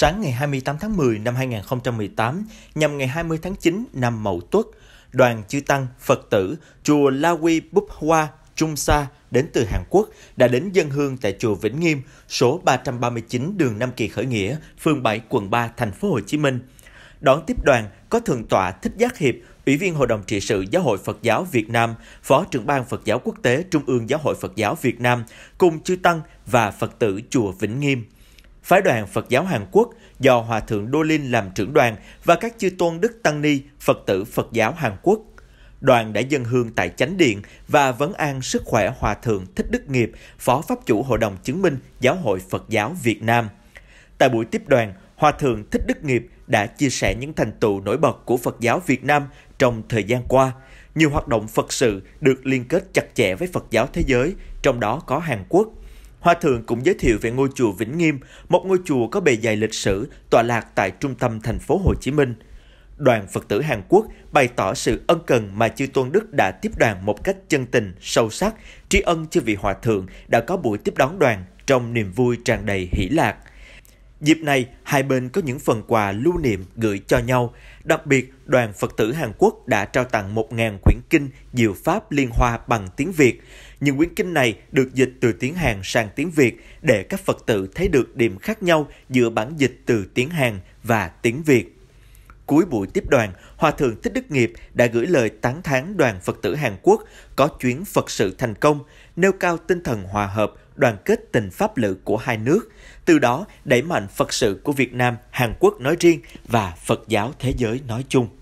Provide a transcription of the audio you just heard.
sáng ngày 28 tháng 10 năm 2018 nhằm ngày 20 tháng 9 năm Mậu Tuất, đoàn chư tăng Phật tử chùa La Quy Búp Hoa Trung Sa đến từ Hàn Quốc đã đến dân hương tại chùa Vĩnh Nghiêm, số 339 đường Nam Kỳ Khởi Nghĩa, phường 7, quận 3, thành phố Hồ Chí Minh. Đón tiếp đoàn có Thượng tọa Thích Giác Hiệp, Ủy viên Hội đồng trị sự Giáo hội Phật giáo Việt Nam, Phó trưởng ban Phật giáo quốc tế Trung ương Giáo hội Phật giáo Việt Nam, cùng chư tăng và Phật tử chùa Vĩnh Nghiêm phái đoàn Phật giáo Hàn Quốc do Hòa Thượng Đô Linh làm trưởng đoàn và các chư tôn Đức Tăng Ni, Phật tử Phật giáo Hàn Quốc. Đoàn đã dân hương tại Chánh Điện và vấn an sức khỏe Hòa Thượng Thích Đức Nghiệp, Phó Pháp chủ Hội đồng Chứng minh Giáo hội Phật giáo Việt Nam. Tại buổi tiếp đoàn, Hòa Thượng Thích Đức Nghiệp đã chia sẻ những thành tựu nổi bật của Phật giáo Việt Nam trong thời gian qua. Nhiều hoạt động Phật sự được liên kết chặt chẽ với Phật giáo thế giới, trong đó có Hàn Quốc – Hòa thượng cũng giới thiệu về ngôi chùa Vĩnh Nghiêm, một ngôi chùa có bề dày lịch sử, tọa lạc tại trung tâm thành phố Hồ Chí Minh. Đoàn Phật tử Hàn Quốc bày tỏ sự ân cần mà chư Tôn Đức đã tiếp đoàn một cách chân tình, sâu sắc, tri ân chư vị hòa thượng đã có buổi tiếp đón đoàn trong niềm vui tràn đầy hỷ lạc. Dịp này, hai bên có những phần quà lưu niệm gửi cho nhau. Đặc biệt, đoàn Phật tử Hàn Quốc đã trao tặng 1.000 quyển kinh Diệu Pháp Liên Hoa bằng tiếng Việt. Những quyển kinh này được dịch từ tiếng Hàn sang tiếng Việt để các Phật tử thấy được điểm khác nhau giữa bản dịch từ tiếng Hàn và tiếng Việt. Cuối buổi tiếp đoàn, Hòa Thượng Thích Đức Nghiệp đã gửi lời tán thán đoàn Phật tử Hàn Quốc có chuyến Phật sự thành công, nêu cao tinh thần hòa hợp, đoàn kết tình pháp lữ của hai nước, từ đó đẩy mạnh Phật sự của Việt Nam, Hàn Quốc nói riêng và Phật giáo thế giới nói chung.